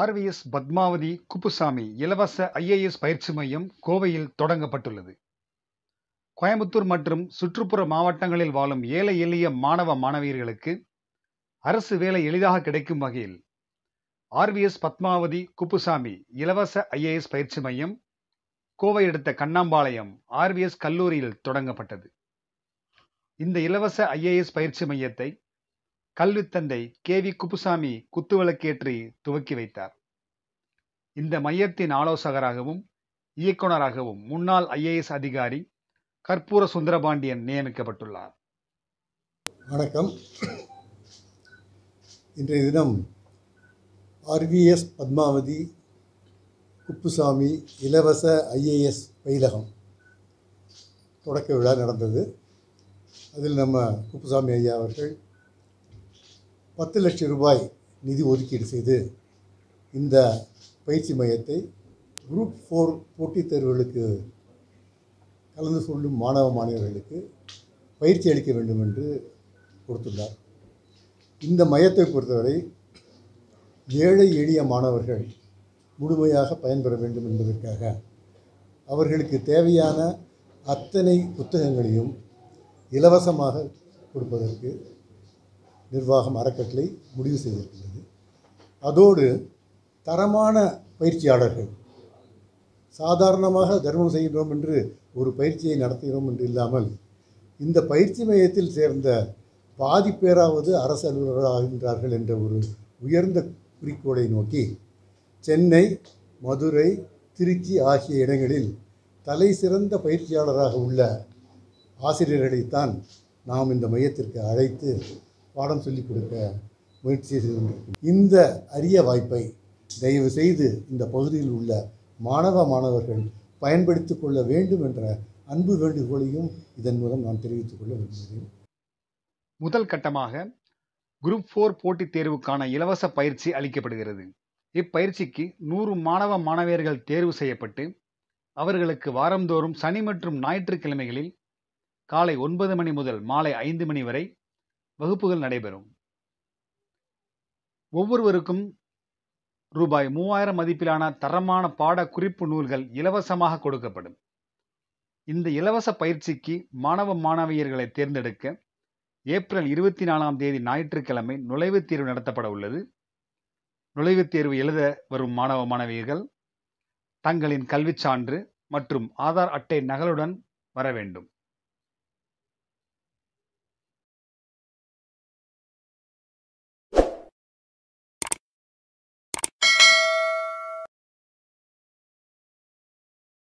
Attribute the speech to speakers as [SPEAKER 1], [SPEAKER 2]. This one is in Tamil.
[SPEAKER 1] ஆர்விஎஸ் பத்மாவதி குப்புசாமி இலவச ஐஏஎஸ் பயிற்சி மையம் கோவையில் தொடங்கப்பட்டுள்ளது கோயம்புத்தூர் மற்றும் சுற்றுப்புற மாவட்டங்களில் வாழும் ஏழை எளிய மாணவ மாணவியர்களுக்கு அரசு வேலை எளிதாக கிடைக்கும் வகையில் ஆர்விஎஸ் பத்மாவதி குப்புசாமி இலவச ஐஏஎஸ் பயிற்சி மையம் கோவை அடுத்த கண்ணாம்பாளையம் ஆர்விஎஸ் கல்லூரியில் தொடங்கப்பட்டது இந்த இலவச ஐஏஎஸ் பயிற்சி மையத்தை கல்வித்தந்தை கே வி குப்புசாமி குத்துவிளக்கேற்றி துவக்கி வைத்தார் இந்த மையத்தின் ஆலோசகராகவும் இயக்குநராகவும் முன்னாள் ஐஏஎஸ் அதிகாரி கற்பூர சுந்தரபாண்டியன் நியமிக்கப்பட்டுள்ளார்
[SPEAKER 2] வணக்கம் இன்றைய தினம் ஆர்விஎஸ் பத்மாவதி குப்புசாமி இலவச ஐஏஎஸ் பயிலகம் தொடக்க விழா நடந்தது அதில் நம்ம குப்புசாமி ஐயா அவர்கள் பத்து லட்சம் ரூபாய் நிதி ஒதுக்கீடு செய்து இந்த பயிற்சி மையத்தை குரூப் ஃபோர் போட்டித் தேர்வுகளுக்கு கலந்து சொல்லும் மாணவ மாணவர்களுக்கு பயிற்சி அளிக்க வேண்டும் என்று கொடுத்துள்ளார் இந்த மையத்தை பொறுத்தவரை ஏழை எளிய மாணவர்கள் முழுமையாக பயன்பெற வேண்டும் என்பதற்காக அவர்களுக்கு தேவையான அத்தனை புத்தகங்களையும் இலவசமாக கொடுப்பதற்கு நிர்வாகம் அறக்கட்டளை முடிவு செய்திருக்கிறது அதோடு தரமான பயிற்சியாளர்கள் சாதாரணமாக தர்மம் செய்கிறோம் என்று ஒரு பயிற்சியை நடத்துகிறோம் என்று இல்லாமல் இந்த பயிற்சி மையத்தில் சேர்ந்த பாதி பேராவது அரசு அலுவலர்களாகின்றார்கள் என்ற ஒரு உயர்ந்த குறிக்கோளை நோக்கி சென்னை மதுரை திருச்சி ஆகிய இடங்களில் தலை சிறந்த பயிற்சியாளராக உள்ள ஆசிரியர்களைத்தான் நாம் இந்த மையத்திற்கு அழைத்து பாடம் சொல்லிக் கொடுக்க முயற்சியை செய்து கொண்டிருக்கும் இந்த அரிய வாய்ப்பை தயவு செய்து இந்த பகுதியில் உள்ள மாணவ மாணவர்கள் பயன்படுத்திக் கொள்ள வேண்டும் என்ற அன்பு வேண்டுகோளையும் இதன் மூலம் நான் தெரிவித்துக் கொள்ள விரும்புகிறேன்
[SPEAKER 1] முதல் கட்டமாக குரூப் ஃபோர் போட்டித் தேர்வுக்கான இலவச பயிற்சி அளிக்கப்படுகிறது இப்பயிற்சிக்கு நூறு மாணவ மாணவியர்கள் தேர்வு செய்யப்பட்டு அவர்களுக்கு வாரந்தோறும் சனி மற்றும் ஞாயிற்றுக்கிழமைகளில் காலை ஒன்பது மணி முதல் மாலை ஐந்து மணி வரை வகுப்புகள் நடைபெறும் ஒவ்வொருவருக்கும் ரூபாய் மூவாயிரம் மதிப்பிலான தரமான பாட குறிப்பு நூல்கள் இலவசமாக கொடுக்கப்படும் இந்த இலவச பயிற்சிக்கு மாணவ மாணவியர்களை தேர்ந்தெடுக்க ஏப்ரல் இருபத்தி நாலாம் தேதி ஞாயிற்றுக்கிழமை நுழைவுத் தேர்வு நடத்தப்பட உள்ளது நுழைவுத் தேர்வு எழுத வரும் மாணவ மாணவியர்கள் தங்களின் கல்விச் சான்று மற்றும் ஆதார் அட்டை நகலுடன் வர வேண்டும்